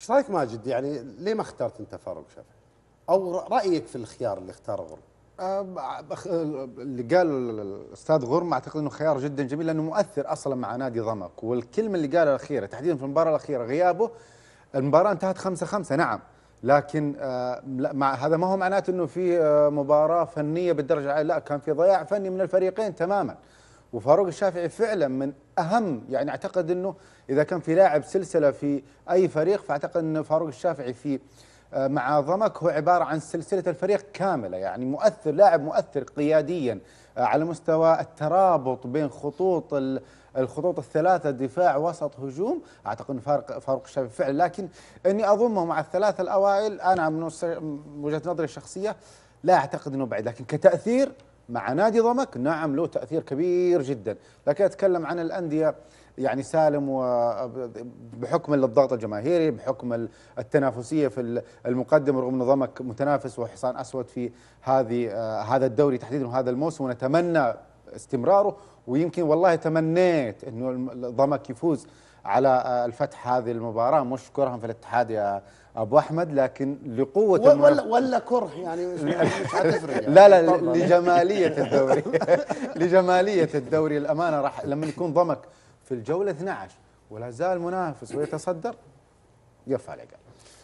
ايش رايك ماجد يعني ليه ما اخترت انت فاروق شافعي؟ او رايك في الخيار اللي اختاره غرم؟ اللي قاله الاستاذ غرم اعتقد انه خيار جدا جميل لانه مؤثر اصلا مع نادي ضمك والكلمه اللي قالها الاخيره تحديدا في المباراه الاخيره غيابه المباراه انتهت 5 5 نعم لكن مع هذا ما هو معناته انه في أه، مباراه فنيه بالدرجه العاليه لا كان في ضياع فني من الفريقين تماما وفاروق الشافعي فعلا من اهم يعني اعتقد انه اذا كان في لاعب سلسله في اي فريق فاعتقد ان فاروق الشافعي في آه، مع ضمك هو عباره عن سلسله الفريق كامله يعني مؤثر لاعب مؤثر قياديا آه، على مستوى الترابط بين خطوط الخطوط الثلاثه دفاع وسط هجوم اعتقد ان فارق فاروق الشافعي فعلا لكن اني اضمه مع الثلاثه الاوائل انا من وجهه نظري الشخصيه لا اعتقد انه بعيد لكن كتاثير مع نادي ضمك نعم له تأثير كبير جدا لكن أتكلم عن الأندية يعني سالم وبحكم الضغط الجماهيري بحكم التنافسيه في المقدمه رغم ان ضمك متنافس وحصان اسود في هذه آه، هذا الدوري تحديدا وهذا الموسم ونتمنى استمراره ويمكن والله تمنيت انه ضمك يفوز على آه، الفتح هذه المباراة مش كرها في الاتحاد يا أبو أحمد لكن لقوة ولا, ولا كره يعني مش يعني لا لا لجمالية الدوري لجمالية الدوري الأمانة راح لما يكون ضمك في الجولة 12 ولا زال منافس ويتصدر يرفع العقال